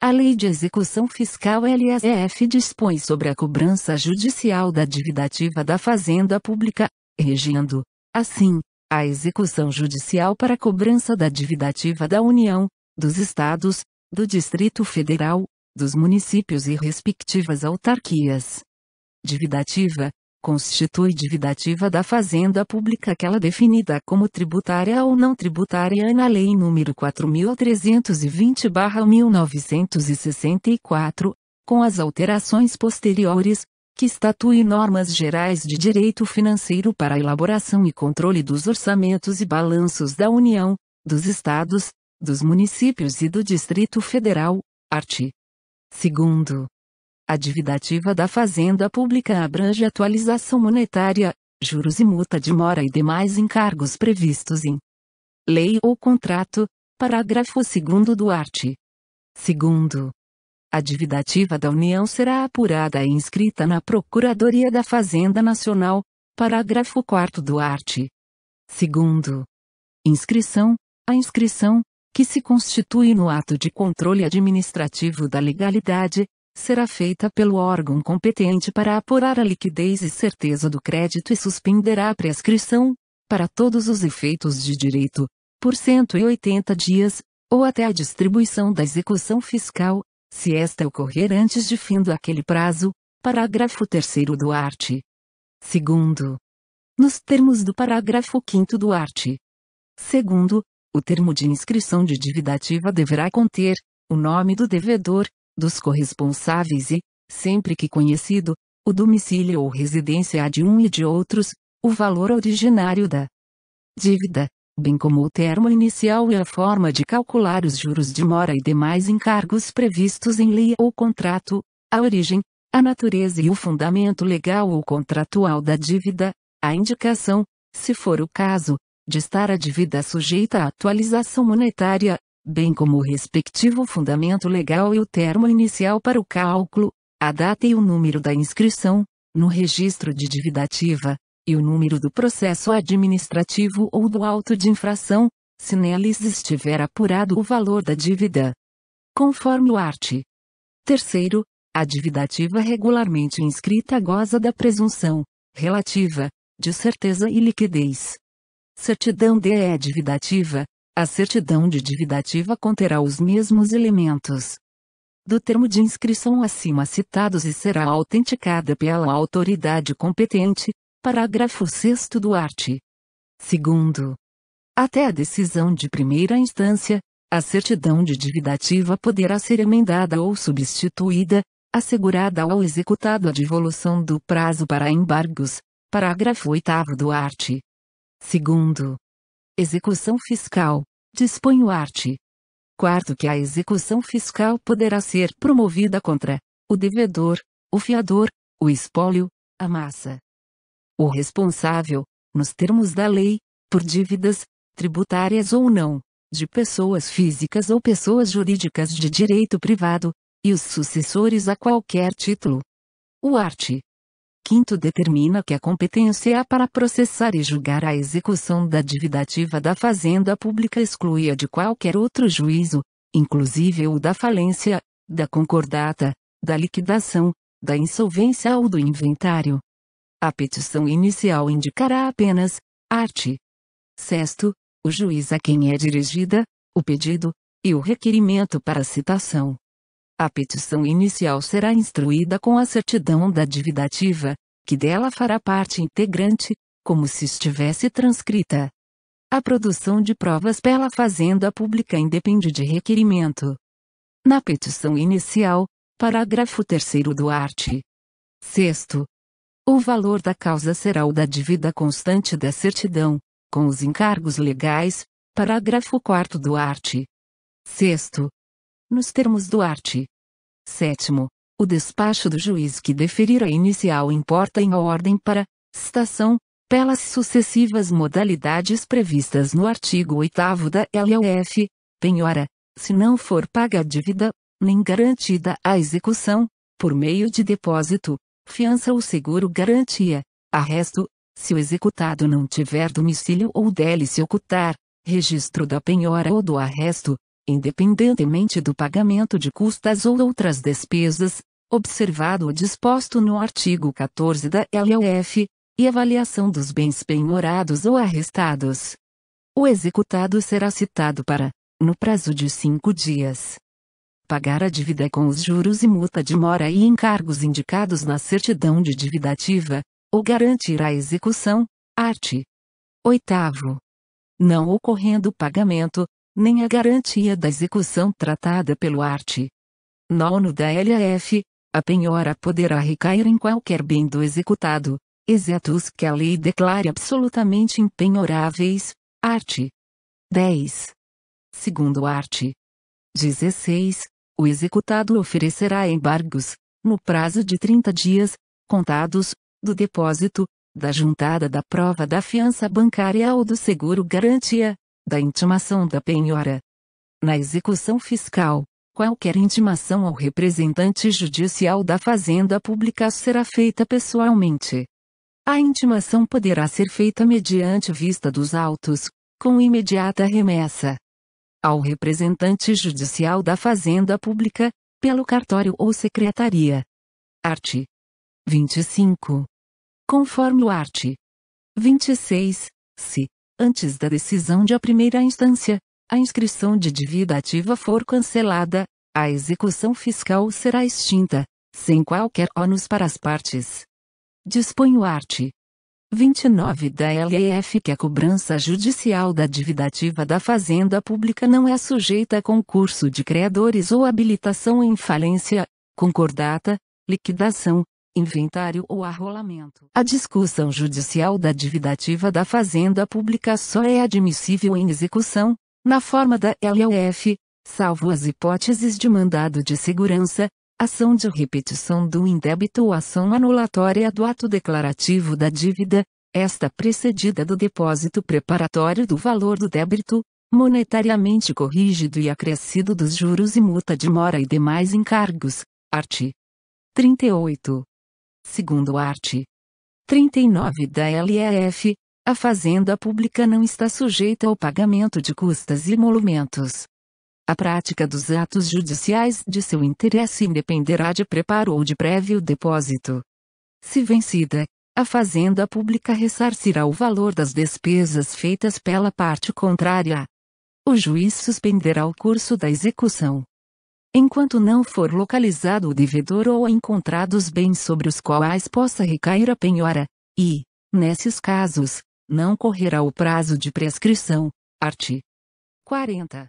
A Lei de Execução Fiscal LSEF dispõe sobre a cobrança judicial da dívida ativa da Fazenda Pública, regendo, assim, a execução judicial para cobrança da dívida ativa da União, dos Estados, do Distrito Federal, dos municípios e respectivas autarquias. Dívida ativa, constitui dívida ativa da fazenda pública aquela é definida como tributária ou não tributária na Lei nº 4.320-1964, com as alterações posteriores, que estatue normas gerais de direito financeiro para a elaboração e controle dos orçamentos e balanços da União, dos Estados, dos municípios e do Distrito Federal, art. 2 a dívida ativa da Fazenda Pública abrange atualização monetária, juros e multa de mora e demais encargos previstos em lei ou contrato, parágrafo 2 do art. 2. A dívida ativa da União será apurada e inscrita na Procuradoria da Fazenda Nacional, parágrafo 4 do art. 2. Inscrição: A inscrição, que se constitui no ato de controle administrativo da legalidade, será feita pelo órgão competente para apurar a liquidez e certeza do crédito e suspenderá a prescrição, para todos os efeitos de direito, por 180 dias, ou até a distribuição da execução fiscal, se esta ocorrer antes de fim do aquele prazo, parágrafo 3 do art. 2. Nos termos do parágrafo 5 do art. 2, o termo de inscrição de dívida ativa deverá conter o nome do devedor, dos corresponsáveis e, sempre que conhecido, o domicílio ou residência de um e de outros, o valor originário da dívida, bem como o termo inicial e a forma de calcular os juros de mora e demais encargos previstos em lei ou contrato, a origem, a natureza e o fundamento legal ou contratual da dívida, a indicação, se for o caso, de estar a dívida sujeita à atualização monetária, bem como o respectivo fundamento legal e o termo inicial para o cálculo, a data e o número da inscrição, no registro de dívida ativa, e o número do processo administrativo ou do auto de infração, se neles estiver apurado o valor da dívida. Conforme o art. 3 a dívida ativa regularmente inscrita goza da presunção relativa de certeza e liquidez. Certidão D é dívida ativa, a certidão de dívida ativa conterá os mesmos elementos do termo de inscrição acima citados e será autenticada pela autoridade competente, parágrafo 6 do art. 2. Até a decisão de primeira instância, a certidão de dívida ativa poderá ser emendada ou substituída, assegurada ao executado a devolução do prazo para embargos, parágrafo 8 do art. 2. Execução fiscal. Dispõe o art. Quarto que a execução fiscal poderá ser promovida contra o devedor, o fiador, o espólio, a massa. O responsável, nos termos da lei, por dívidas, tributárias ou não, de pessoas físicas ou pessoas jurídicas de direito privado, e os sucessores a qualquer título. O art. Quinto determina que a competência para processar e julgar a execução da dívida ativa da Fazenda Pública exclui a de qualquer outro juízo, inclusive o da falência, da concordata, da liquidação, da insolvência ou do inventário. A petição inicial indicará apenas, art. sexto, o juiz a quem é dirigida, o pedido, e o requerimento para citação. A petição inicial será instruída com a certidão da dívida ativa, que dela fará parte integrante, como se estivesse transcrita. A produção de provas pela Fazenda Pública independe de requerimento. Na petição inicial, parágrafo 3 do art. 6. O valor da causa será o da dívida constante da certidão, com os encargos legais, parágrafo 4 do art. 6 nos termos do art. 7. O despacho do juiz que deferir a inicial importa em ordem para, citação, pelas sucessivas modalidades previstas no artigo 8 da LOF, penhora, se não for paga a dívida, nem garantida a execução, por meio de depósito, fiança ou seguro garantia, arresto, se o executado não tiver domicílio ou dele se ocultar, registro da penhora ou do arresto, independentemente do pagamento de custas ou outras despesas, observado o disposto no artigo 14 da LOF, e avaliação dos bens penhorados ou arrestados. O executado será citado para, no prazo de cinco dias, pagar a dívida com os juros e multa de mora e encargos indicados na certidão de dívida ativa, ou garantir a execução, art. 8. Não ocorrendo pagamento, nem a garantia da execução tratada pelo art. 9 da LAF, a penhora poderá recair em qualquer bem do executado, exceto os que a lei declare absolutamente impenhoráveis, art. 10. Segundo art. 16, o executado oferecerá embargos, no prazo de 30 dias, contados, do depósito, da juntada da prova da fiança bancária ou do seguro garantia, da intimação da penhora. Na execução fiscal, qualquer intimação ao representante judicial da Fazenda Pública será feita pessoalmente. A intimação poderá ser feita mediante vista dos autos, com imediata remessa ao representante judicial da Fazenda Pública, pelo cartório ou secretaria. Art. 25. Conforme o art. 26, se antes da decisão de a primeira instância, a inscrição de dívida ativa for cancelada, a execução fiscal será extinta, sem qualquer ônus para as partes. Dispõe o art. 29 da LEF que a cobrança judicial da dívida ativa da Fazenda Pública não é sujeita a concurso de credores ou habilitação em falência, concordata, liquidação, inventário ou arrolamento. A discussão judicial da dívida ativa da Fazenda Pública só é admissível em execução, na forma da LOF, salvo as hipóteses de mandado de segurança, ação de repetição do indébito ou ação anulatória do ato declarativo da dívida, esta precedida do depósito preparatório do valor do débito, monetariamente corrigido e acrescido dos juros e multa de mora e demais encargos. Art. 38. Segundo o art. 39 da LEF, a fazenda pública não está sujeita ao pagamento de custas e emolumentos. A prática dos atos judiciais de seu interesse dependerá de preparo ou de prévio depósito. Se vencida, a fazenda pública ressarcirá o valor das despesas feitas pela parte contrária. O juiz suspenderá o curso da execução enquanto não for localizado o devedor ou encontrados bens sobre os quais possa recair a penhora, e, nesses casos, não correrá o prazo de prescrição. Art. 40.